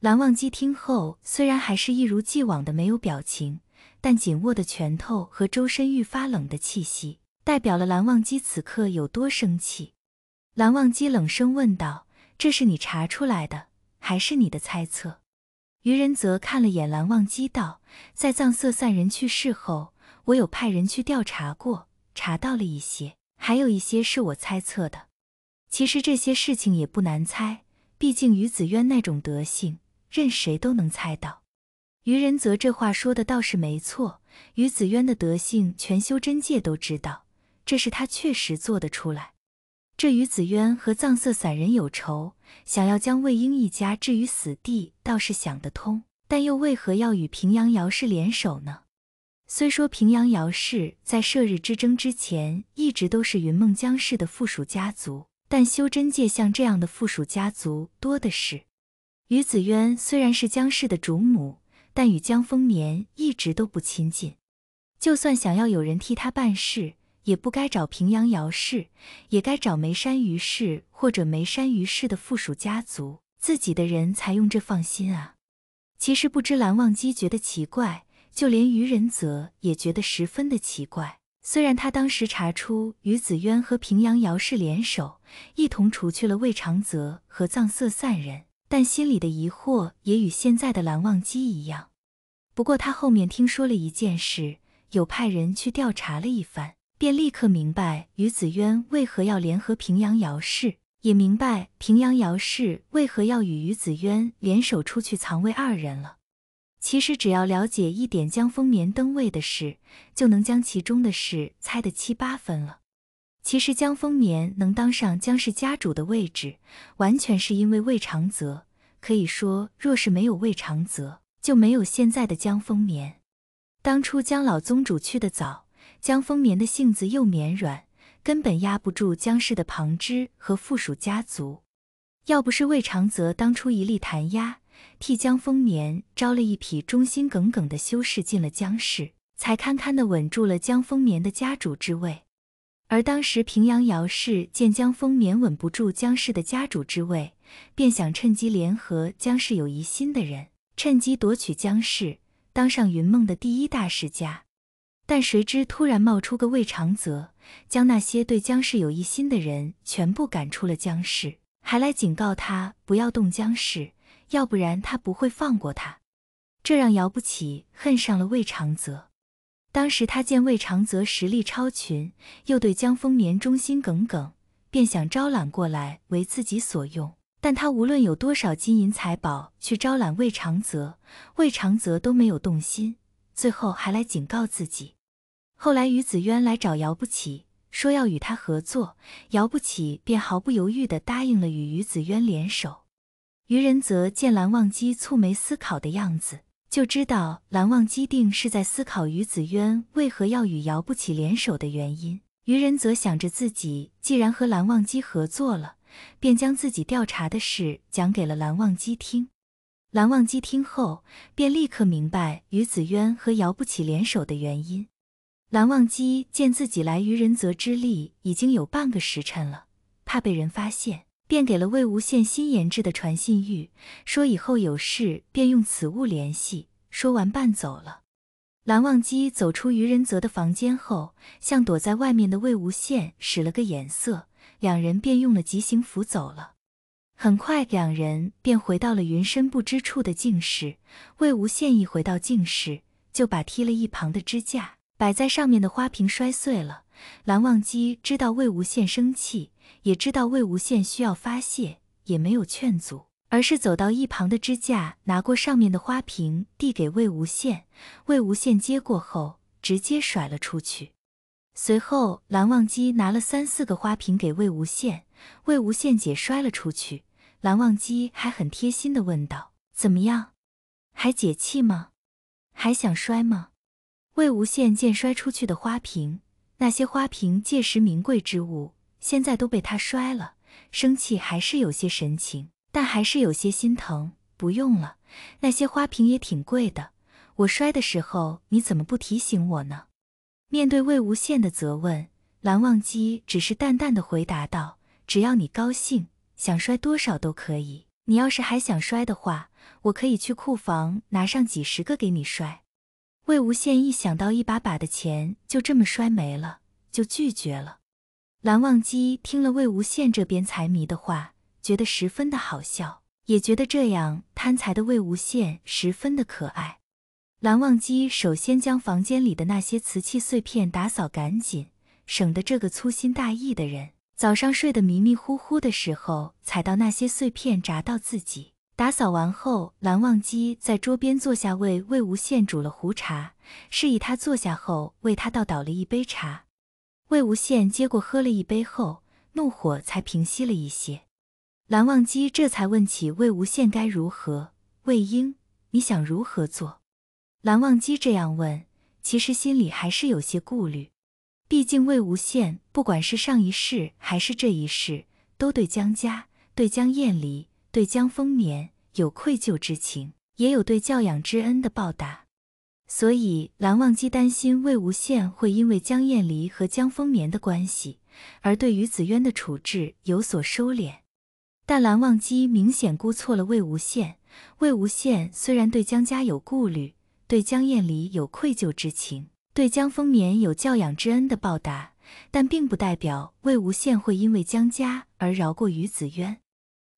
蓝忘机听后，虽然还是一如既往的没有表情，但紧握的拳头和周身愈发冷的气息，代表了蓝忘机此刻有多生气。蓝忘机冷声问道：“这是你查出来的，还是你的猜测？”愚人则看了眼蓝忘机，道：“在藏色散人去世后，我有派人去调查过，查到了一些，还有一些是我猜测的。其实这些事情也不难猜，毕竟于子渊那种德性。”任谁都能猜到，于仁泽这话说的倒是没错。于子渊的德性，全修真界都知道，这是他确实做得出来。这于子渊和藏色散人有仇，想要将魏婴一家置于死地，倒是想得通。但又为何要与平阳姚氏联手呢？虽说平阳姚氏在射日之争之前一直都是云梦江氏的附属家族，但修真界像这样的附属家族多的是。于子渊虽然是江氏的主母，但与江丰年一直都不亲近。就算想要有人替他办事，也不该找平阳姚氏，也该找眉山于氏或者眉山于氏的附属家族，自己的人才用这放心啊。其实不知蓝忘机觉得奇怪，就连于仁泽也觉得十分的奇怪。虽然他当时查出于子渊和平阳姚氏联手，一同除去了魏长泽和藏色散人。但心里的疑惑也与现在的蓝忘机一样，不过他后面听说了一件事，有派人去调查了一番，便立刻明白于子渊为何要联合平阳姚氏，也明白平阳姚氏为何要与于子渊联手出去藏魏二人了。其实只要了解一点江风眠登位的事，就能将其中的事猜得七八分了。其实江丰年能当上江氏家主的位置，完全是因为魏长泽。可以说，若是没有魏长泽，就没有现在的江丰年。当初江老宗主去的早，江丰年的性子又绵软，根本压不住江氏的旁支和附属家族。要不是魏长泽当初一力弹压，替江丰年招了一批忠心耿耿的修士进了江氏，才堪堪的稳住了江丰年的家主之位。而当时，平阳姚氏见江丰眠稳不住江氏的家主之位，便想趁机联合江氏有疑心的人，趁机夺取江氏，当上云梦的第一大世家。但谁知突然冒出个魏长泽，将那些对江氏有疑心的人全部赶出了江氏，还来警告他不要动江氏，要不然他不会放过他。这让姚不起恨上了魏长泽。当时他见魏长泽实力超群，又对江丰年忠心耿耿，便想招揽过来为自己所用。但他无论有多少金银财宝去招揽魏长泽，魏长泽都没有动心。最后还来警告自己。后来于子渊来找姚不起，说要与他合作，姚不起便毫不犹豫地答应了与于子渊联手。于仁泽见蓝忘机蹙眉思考的样子。就知道蓝忘机定是在思考鱼子渊为何要与姚不起联手的原因。鱼人则想着自己既然和蓝忘机合作了，便将自己调查的事讲给了蓝忘机听。蓝忘机听后，便立刻明白鱼子渊和姚不起联手的原因。蓝忘机见自己来鱼人泽之力已经有半个时辰了，怕被人发现。便给了魏无羡新研制的传信玉，说以后有事便用此物联系。说完，便走了。蓝忘机走出于仁泽的房间后，向躲在外面的魏无羡使了个眼色，两人便用了急行符走了。很快，两人便回到了云深不知处的静室。魏无羡一回到静室，就把踢了一旁的支架摆在上面的花瓶摔碎了。蓝忘机知道魏无羡生气。也知道魏无羡需要发泄，也没有劝阻，而是走到一旁的支架，拿过上面的花瓶递给魏无羡。魏无羡接过后，直接甩了出去。随后蓝忘机拿了三四个花瓶给魏无羡，魏无羡姐摔了出去。蓝忘机还很贴心的问道：“怎么样？还解气吗？还想摔吗？”魏无羡见摔出去的花瓶，那些花瓶皆是名贵之物。现在都被他摔了，生气还是有些神情，但还是有些心疼。不用了，那些花瓶也挺贵的。我摔的时候你怎么不提醒我呢？面对魏无羡的责问，蓝忘机只是淡淡的回答道：“只要你高兴，想摔多少都可以。你要是还想摔的话，我可以去库房拿上几十个给你摔。”魏无羡一想到一把把的钱就这么摔没了，就拒绝了。蓝忘机听了魏无羡这边财迷的话，觉得十分的好笑，也觉得这样贪财的魏无羡十分的可爱。蓝忘机首先将房间里的那些瓷器碎片打扫干净，省得这个粗心大意的人早上睡得迷迷糊糊的时候踩到那些碎片砸到自己。打扫完后，蓝忘机在桌边坐下，为魏无羡煮了壶茶，示意他坐下后为他倒倒了一杯茶。魏无羡接过，喝了一杯后，怒火才平息了一些。蓝忘机这才问起魏无羡该如何。魏婴，你想如何做？蓝忘机这样问，其实心里还是有些顾虑。毕竟魏无羡不管是上一世还是这一世，都对江家、对江厌离、对江丰年有愧疚之情，也有对教养之恩的报答。所以，蓝忘机担心魏无羡会因为江厌离和江丰眠的关系，而对于子渊的处置有所收敛。但蓝忘机明显估错了魏无羡。魏无羡虽然对江家有顾虑，对江厌离有愧疚之情，对江丰眠有教养之恩的报答，但并不代表魏无羡会因为江家而饶过于子渊。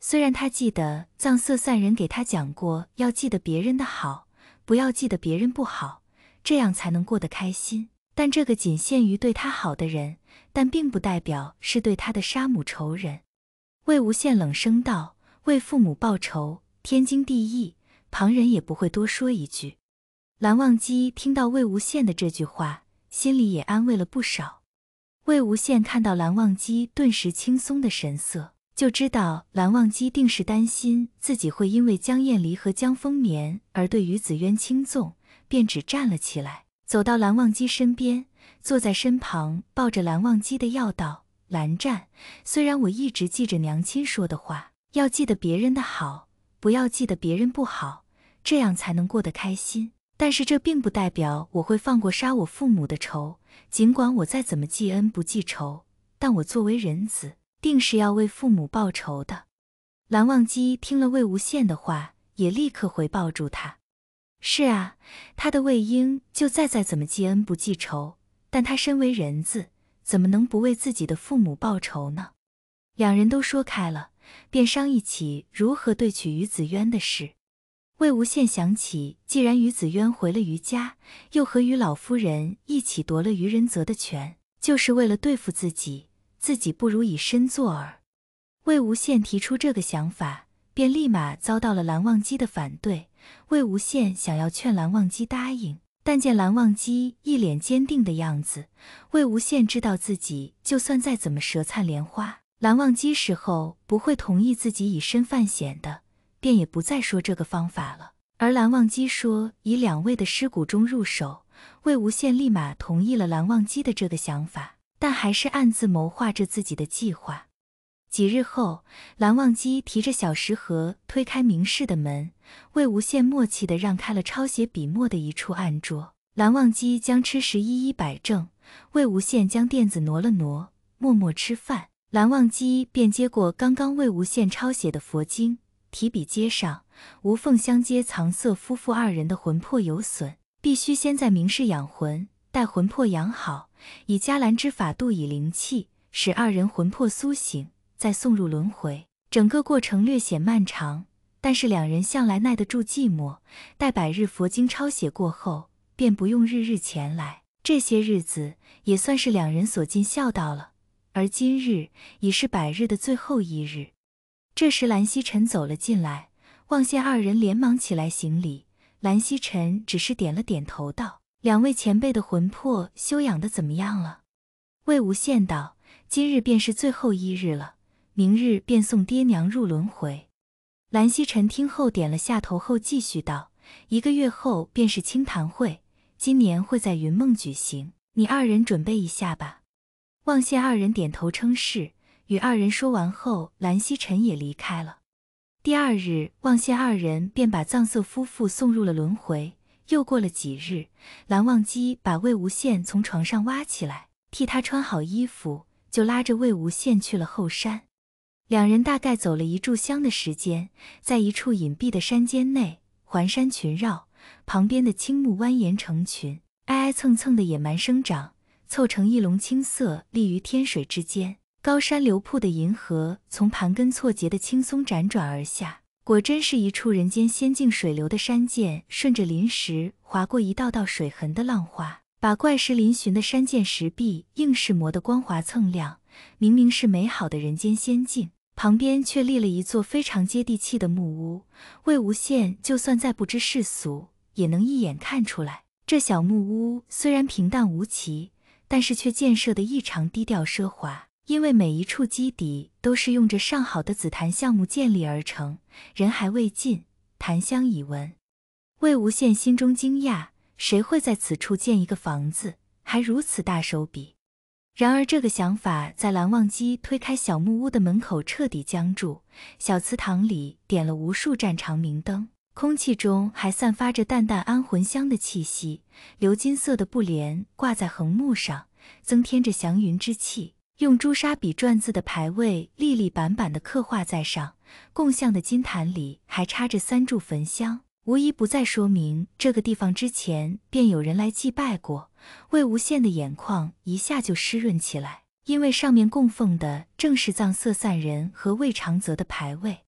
虽然他记得藏色散人给他讲过要记得别人的好。不要记得别人不好，这样才能过得开心。但这个仅限于对他好的人，但并不代表是对他的杀母仇人。魏无羡冷声道：“为父母报仇，天经地义，旁人也不会多说一句。”蓝忘机听到魏无羡的这句话，心里也安慰了不少。魏无羡看到蓝忘机顿时轻松的神色。就知道蓝忘机定是担心自己会因为江燕离和江丰年而对于子渊轻纵，便只站了起来，走到蓝忘机身边，坐在身旁，抱着蓝忘机的药道：“蓝湛，虽然我一直记着娘亲说的话，要记得别人的好，不要记得别人不好，这样才能过得开心。但是这并不代表我会放过杀我父母的仇。尽管我再怎么记恩不记仇，但我作为人子。”定是要为父母报仇的。蓝忘机听了魏无羡的话，也立刻回抱住他。是啊，他的魏婴就再再怎么记恩不记仇，但他身为人子，怎么能不为自己的父母报仇呢？两人都说开了，便商议起如何对取于子渊的事。魏无羡想起，既然于子渊回了余家，又和于老夫人一起夺了于仁泽的权，就是为了对付自己。自己不如以身作饵。魏无羡提出这个想法，便立马遭到了蓝忘机的反对。魏无羡想要劝蓝忘机答应，但见蓝忘机一脸坚定的样子，魏无羡知道自己就算再怎么舌灿莲花，蓝忘机事后不会同意自己以身犯险的，便也不再说这个方法了。而蓝忘机说以两位的尸骨中入手，魏无羡立马同意了蓝忘机的这个想法。但还是暗自谋划着自己的计划。几日后，蓝忘机提着小食盒推开明室的门，魏无羡默契地让开了抄写笔墨的一处案桌。蓝忘机将吃食一一摆正，魏无羡将垫子挪了挪，默默吃饭。蓝忘机便接过刚刚魏无羡抄写的佛经，提笔接上，无缝相接。藏色夫妇二人的魂魄有损，必须先在明室养魂。待魂魄养好，以迦兰之法度以灵气，使二人魂魄苏醒，再送入轮回。整个过程略显漫长，但是两人向来耐得住寂寞。待百日佛经抄写过后，便不用日日前来。这些日子也算是两人所尽孝道了。而今日已是百日的最后一日。这时，蓝希臣走了进来，望见二人，连忙起来行礼。蓝希臣只是点了点头，道。两位前辈的魂魄修养的怎么样了？魏无羡道：“今日便是最后一日了，明日便送爹娘入轮回。”蓝曦臣听后点了下头，后继续道：“一个月后便是清谈会，今年会在云梦举行，你二人准备一下吧。”望羡二人点头称是。与二人说完后，蓝曦臣也离开了。第二日，望羡二人便把藏色夫妇送入了轮回。又过了几日，蓝忘机把魏无羡从床上挖起来，替他穿好衣服，就拉着魏无羡去了后山。两人大概走了一炷香的时间，在一处隐蔽的山间内，环山群绕，旁边的青木蜿蜒成群，挨挨蹭蹭的野蛮生长，凑成一笼青色，立于天水之间。高山流瀑的银河从盘根错节的青松辗转而下。果真是一处人间仙境，水流的山涧顺着林石划过一道道水痕的浪花，把怪石嶙峋的山涧石壁硬是磨得光滑锃亮。明明是美好的人间仙境，旁边却立了一座非常接地气的木屋。魏无羡就算再不知世俗，也能一眼看出来，这小木屋虽然平淡无奇，但是却建设得异常低调奢华。因为每一处基底都是用着上好的紫檀橡木建立而成，人还未尽，檀香已闻。魏无羡心中惊讶，谁会在此处建一个房子，还如此大手笔？然而这个想法在蓝忘机推开小木屋的门口彻底僵住。小祠堂里点了无数盏长明灯，空气中还散发着淡淡安魂香的气息。鎏金色的布帘挂在横木上，增添着祥云之气。用朱砂笔篆字的牌位，立立板板的刻画在上，供像的金坛里还插着三柱焚香，无一不在说明这个地方之前便有人来祭拜过。魏无羡的眼眶一下就湿润起来，因为上面供奉的正是藏色散人和魏长泽的牌位。